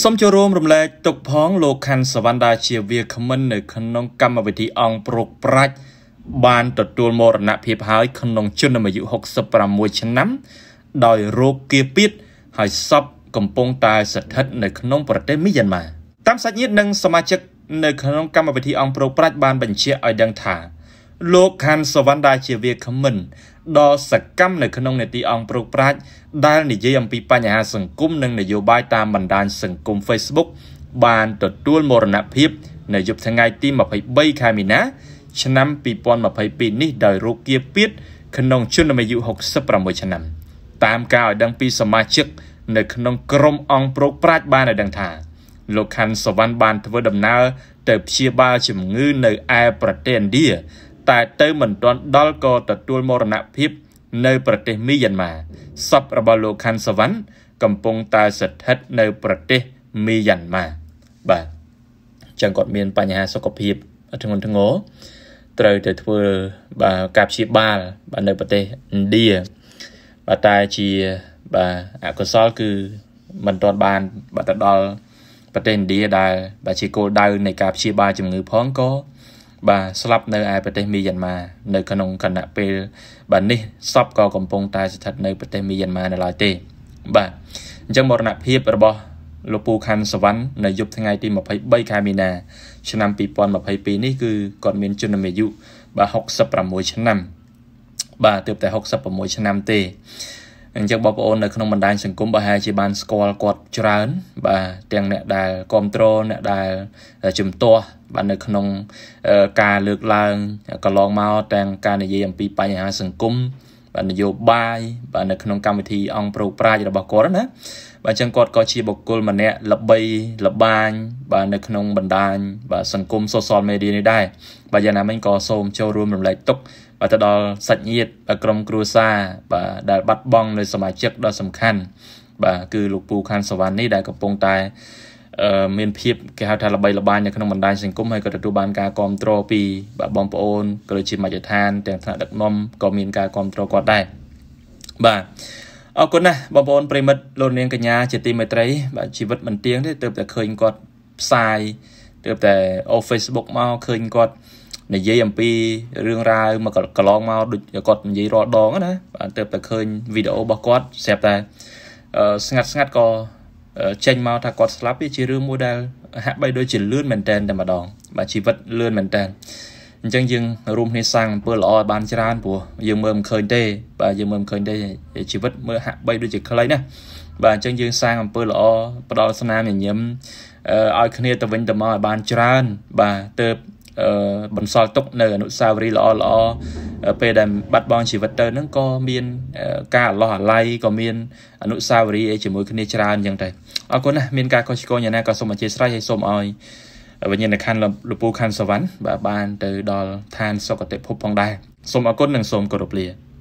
សូមចូលរួមរំលែកទុកផងលោកខាន់សវណ្ណដាជាវាគ្មិននៅក្នុង កម្មវិធីអង្គប្រុកប្រាច់បាន ទទួលមរណភាពហើយក្នុងជំនុំអាយុ66ឆ្នាំដោយរោគគាពៀតហើយសពកំពុងតែស្ថិតនៅក្នុងប្រទេសមីយ៉ាន់ម៉ាតាមសាច់ញាតិនិងសមាជិកនៅក្នុងកម្មវិធីអង្គប្រុកប្រាច់បានបញ្ជាក់ឲ្យដឹងថាលោកខាន់សវណ្ណដាជាវាគ្មិនដ៏សកម្មនៅក្នុងនេតិអង្គប្រុកប្រាជ្ញដែលនិយាយអំពីបញ្ហាសង្គមនិងនយោបាយតាមបណ្ដាញសង្គម Facebook បានទទួលមរណភាពនៅយប់ថ្ងៃទី23ខែមីនាឆ្នាំ2022នេះដោយរោគគាពៀតក្នុងជនអាយុ66ឆ្នាំតាមការឲ្យដឹងពីសមាជិកនៅក្នុងក្រុមអង្គប្រុកប្រាជ្ញបានឲ្យដឹងថាលោកខាន់សវណ្ណបានធ្វើដំណើរ ទៅព្យាបាលជំងឺនៅឯប្រទេសឥណ្ឌាតែទៅមិនទាន់ដល់ក៏ទទួលមរណភាព នៅ ប្រទេសមីយ៉ាន់ម៉ាសពរបស់លោកខាន់សវណ្ណកំពុងតែស្ថិតនៅប្រទេសមីយ៉ាន់ម៉ាបាទចឹងគាត់មាន បញ្ហាសុខភាពធ្ងន់ធ្ងរត្រូវទៅធ្វើបាទការព្យាបាលបាទនៅប្រទេសឥណ្ឌាបាទតែជាបាទអកុសលគឺមិនទាន់បានបាទទៅដល់ប្រទេសឥណ្ឌាដែលបាទជាគោលដៅនៃការព្យាបាលជំងឺ ផងក៏បាទស្លាប់នៅឯប្រទេសមីយ៉ាន់ម៉ានៅក្នុងគណៈពេលបាទនេះសពក៏កំពុងតែស្ថិតនៅប្រទេសមីយ៉ាន់ម៉ានៅឡើយទេ បាទអញ្ចឹងមរណភាពរបស់ លោកពូខាន់សវណ្ណនៅយប់ថ្ងៃទី23ខែមីនាឆ្នាំ2022នេះគឺគាត់មានជំនាយុបាទ66ឆ្នាំ បាទទើបតែ66ឆ្នាំទេអញ្ចឹងបងប្អូននៅក្នុងបណ្ដាញសង្គមប្រហែលជាបានស្គាល់គាត់ច្រើនបាទទាំងអ្នកដែលគ្រប់គ្រងអ្នកដែលជំទាស់បាទនៅក្នុងការលើកឡើងកន្លងមកទាំងការនិយាយអំពីបញ្ហាសង្គមបាទនយោបាយបាទនៅក្នុងកម្មវិធីអង្គប្រោប្រាជរបស់គាត់ណាបាទអញ្ចឹងគាត់ក៏ជាបុគ្គលម្នាក់ល្បីល្បាញបាទនៅក្នុងបណ្ដាញបាទសង្គម social media នេះដែរបាទយ៉ាងណាមិញក៏សូមចូលរួមរំលែកទុកបាទទៅដល់សាច់ញាតិក្រុមគ្រួសារបាទដែលបាត់បង់នៅសមាជិកដ៏សំខាន់បាទគឺ លោកពូខាន់សវណ្ណនេះដែលកំពុងតែមានភាពគេហៅថាល្បីល្បាញនៅក្នុងបណ្ដាញសង្គមហើយក៏ទទួលបានការគ្រប់គ្រងពីបាទបងប្អូនក៏ដូចជាមជ្ឈដ្ឋានទាំងថ្នាក់ដឹកនាំក៏មានការគ្រប់គ្រងគាត់ដែរបាទអរគុណណាស់បងប្អូនប្រិមិត្តលោកនាងកញ្ញា ជាទីមេត្រី បាទជីវិតមិនទៀងទេទើបតែឃើញគាត់ផ្សាយទើបតែអូ Facebook មកឃើញគាត់និយាយអំពីរឿងរ៉ាវមកកន្លងមកដូចគាត់និយាយរាល់ដងណាបានទៅតែឃើញវីដេអូរបស់គាត់ស្រាប់តែស្ងាត់ស្ងាត់ក៏ចេញមកថាគាត់ស្លាប់វាជារឿងមួយដែល ហាក់បីដូចជាលឿនមែនតែនតែម្ដងបាទជីវិតលឿនមែនតែនអញ្ចឹងយើងរួមគ្នាសាងអំពើល្អឲ្យបានច្រើនព្រោះយើងមើលមិនឃើញទេបាទយើងមើលមិនឃើញទេជីវិតមើលហាក់បីដូចជាខ្លីណា បាទអញ្ចឹងយើងសាងអំពើល្អផ្ដល់ស្នាមញញឹមឲ្យគ្នាទៅវិញទៅមកឲ្យបានច្រើនបាទទៅបន្សល់ទុកនៅអនុស្សាវរីយ៍ល្អល្អពេលដែលបាត់បង់ជីវិតទៅហ្នឹងក៏មាន ការអឡោះអាល័យក៏មានអនុស្សាវរីយ៍អីជាមួយគ្នាច្រើនអញ្ចឹងដែរអរគុណណាស់មានការកោះឆ្កងយ៉ាងណាក៏សូមអធិស្ឋានហើយសូមឲ្យវិញ្ញាណខណ្ឌលពូខណ្ឌសវណ្ណបាទបានទៅដល់ឋានសុគតិភពផងដែរសូមអរគុណនិងសូមគោរពលា